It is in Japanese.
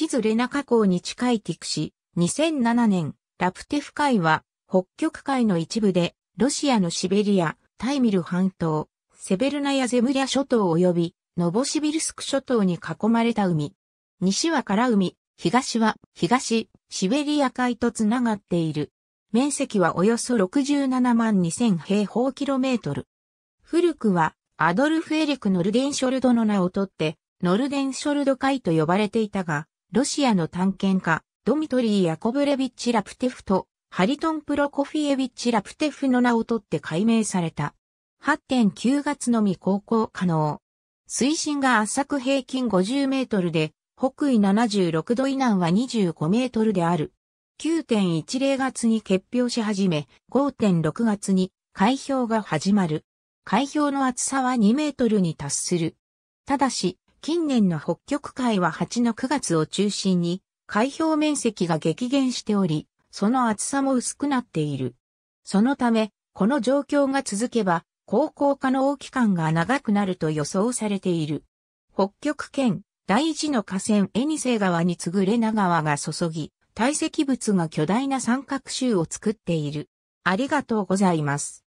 地図レナ河口に近いティクシ、2007年、ラプテフ海は、北極海の一部で、ロシアのシベリア、タイミル半島、セベルナやゼムリャ諸島及び、ノボシビルスク諸島に囲まれた海。西は空海、東は東、シベリア海とつながっている。面積はおよそ67万2000平方キロメートル。古くはアドルフ・エリク・ノルデンショルドの名をとって、ノルデンショルド海と呼ばれていたが、ロシアの探検家、ドミトリー・ヤコブレビッチ・ラプテフと、ハリトン・プロコフィエビッチ・ラプテフの名を取って解明された。8.9月のみ航行可能。水深が圧搾平均50メートルで、北緯76度以南は25メートルである。9.10月に結氷し始め、5.6月に開氷が始まる。開氷の厚さは2メートルに達する。ただし、近年の北極海は8の9月を中心に海表面積が激減しており、その厚さも薄くなっている。そのため、この状況が続けば、高校化の大期間が長くなると予想されている。北極圏、第一の河川エニセイ川に次ぐレナ川が注ぎ、堆積物が巨大な三角州を作っている。ありがとうございます。